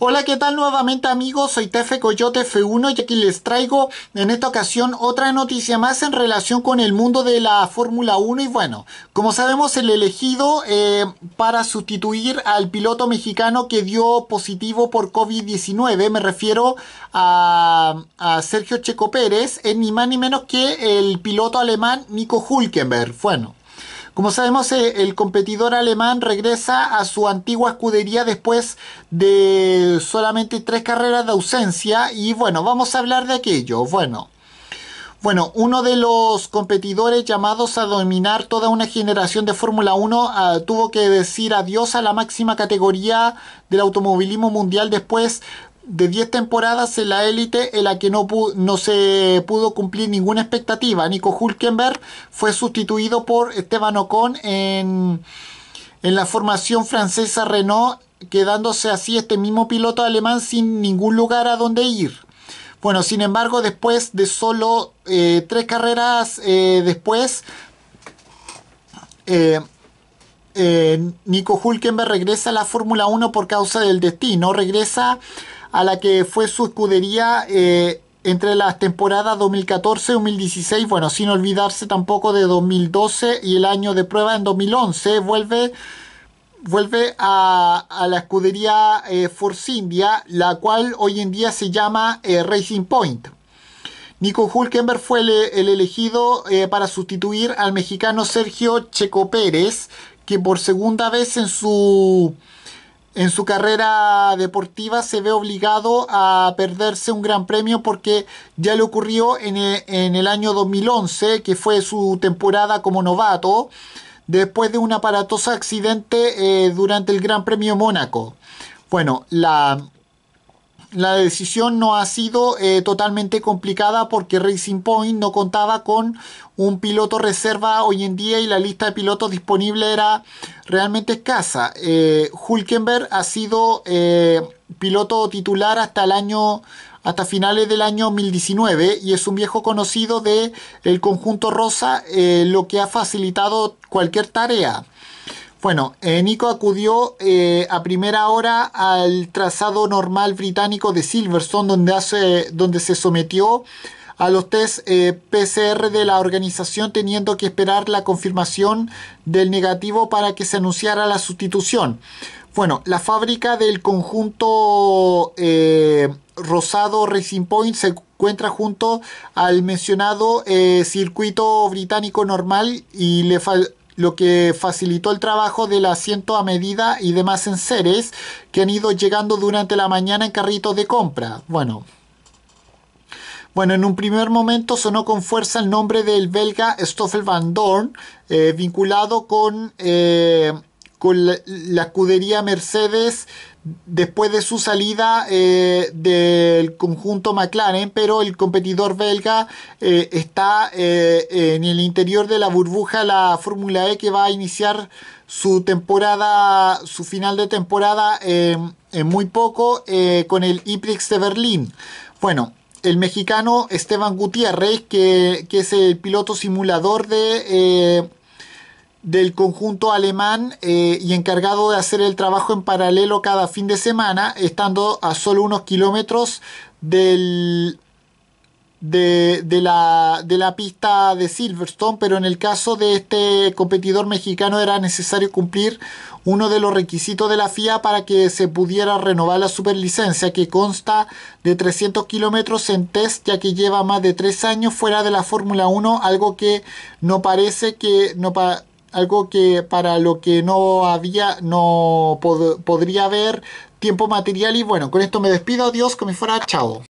Hola, ¿qué tal nuevamente amigos? Soy Tefe Coyote F1 y aquí les traigo en esta ocasión otra noticia más en relación con el mundo de la Fórmula 1 y bueno, como sabemos el elegido eh, para sustituir al piloto mexicano que dio positivo por COVID-19, me refiero a, Sergio Checo Pérez, es ni más ni menos que el piloto alemán Nico Hulkenberg. Bueno, como sabemos, eh, el competidor alemán regresa a su antigua escudería después de solamente tres carreras de ausencia y bueno, vamos a hablar de aquello. Bueno. Bueno, uno de los competidores llamados a dominar toda una generación de Fórmula 1 ah, tuvo que decir adiós a la máxima categoría del automovilismo mundial después de 10 temporadas en la élite en la que no, no se pudo cumplir ninguna expectativa. Nico Hulkenberg fue sustituido por Esteban Ocon en, la formación francesa Renault, quedándose así este mismo piloto alemán sin ningún lugar a donde ir. Bueno, sin embargo, después de solo eh, tres carreras eh, después, eh, Nico Hulkenberg regresa a la Fórmula 1 por causa del destino. Regresa a la que fue su escudería eh, entre las temporadas 2014 2016, bueno, sin olvidarse tampoco de 2012 y el año de prueba en 2011, vuelve, vuelve a, la escudería eh, Force India, la cual hoy en día se llama eh, Racing Point. Nico Hulkenberg fue el, elegido para sustituir al mexicano Sergio Checo Pérez, que por segunda vez en su en su carrera deportiva se ve obligado a perderse un gran premio porque ya le ocurrió en e, el, año 2011, que fue su temporada como novato, después de un aparatoso accidente eh, durante el Gran Premio Mónaco. Bueno, la, la decisión no ha sido eh, totalmente complicada porque Racing Point no contaba con un piloto reserva hoy en día y la lista de pilotos disponible era realmente escasa. Eh, Hulkenberg ha sido eh, piloto titular hasta el año hasta finales del año 2019 y es un viejo conocido de el conjunto rosa lo que ha facilitado cualquier tarea. Bueno, eh, Nico acudió eh, a primera hora al trazado normal británico de Silverstone, donde, hace, donde se sometió a los test eh, PCR de la organización, teniendo que esperar la confirmación del negativo para que se anunciara la sustitución. Bueno, la fábrica del conjunto Rosado Racing Point se encuentra junto al mencionado circuito británico normal y le falta lo que facilitó el trabajo del asiento a medida y demás enseres que han ido llegando durante la mañana en carritos de compra. Bueno, bueno, en un primer momento sonó con fuerza el nombre del belga Stoffel van Dorn, eh, vinculado con eh, con la, escudería Mercedes después de su salida eh, del conjunto McLaren, pero el competidor belga eh, está eh, en el interior de la burbuja la Fórmula E que va a iniciar su temporada, su final de temporada en muy poco con el Iprix de Berlín. Bueno, el mexicano Esteban Gutiérrez, que, que es el piloto simulador de del conjunto alemán eh, y encargado de hacer el trabajo en paralelo cada fin de semana, estando a solo unos kilómetros del, de, la, de la pista de Silverstone, pero en el caso de este competidor mexicano era necesario cumplir uno de los requisitos de la FIA para que se pudiera renovar la superlicencia, que consta de 300 kilómetros en test, ya que lleva más de tres años fuera de la Fórmula 1, algo que no parece que no, algo que para lo que no había, no podría haber tiempo material. Y bueno, con esto me despido. Adiós, que me fuera. Chao.